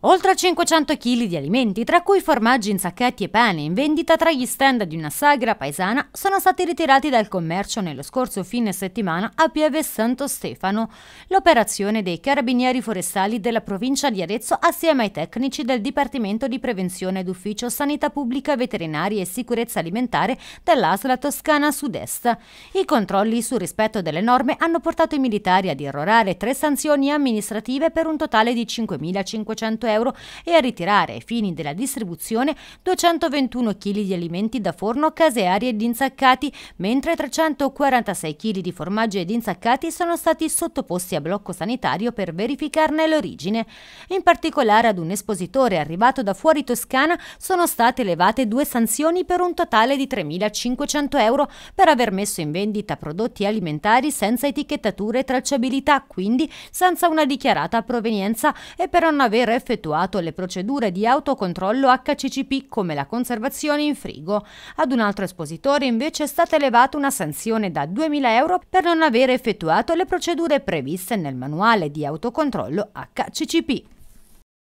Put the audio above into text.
Oltre 500 kg di alimenti, tra cui formaggi in sacchetti e pane in vendita tra gli stand di una sagra paesana, sono stati ritirati dal commercio nello scorso fine settimana a Pieve Santo Stefano. L'operazione dei carabinieri forestali della provincia di Arezzo assieme ai tecnici del Dipartimento di Prevenzione d'Ufficio Sanità Pubblica Veterinaria e Sicurezza Alimentare dell'ASLA Toscana Sud-Est. I controlli sul rispetto delle norme hanno portato i militari ad irrorare tre sanzioni amministrative per un totale di 5.500 euro euro e a ritirare ai fini della distribuzione 221 kg di alimenti da forno, caseari ed insaccati, mentre 346 kg di formaggi ed insaccati sono stati sottoposti a blocco sanitario per verificarne l'origine. In particolare ad un espositore arrivato da fuori Toscana sono state elevate due sanzioni per un totale di 3.500 euro per aver messo in vendita prodotti alimentari senza etichettatura e tracciabilità, quindi senza una dichiarata provenienza e per non aver effettuato effettuato le procedure di autocontrollo HCCP come la conservazione in frigo. Ad un altro espositore invece è stata elevata una sanzione da 2.000 euro per non aver effettuato le procedure previste nel manuale di autocontrollo HCCP.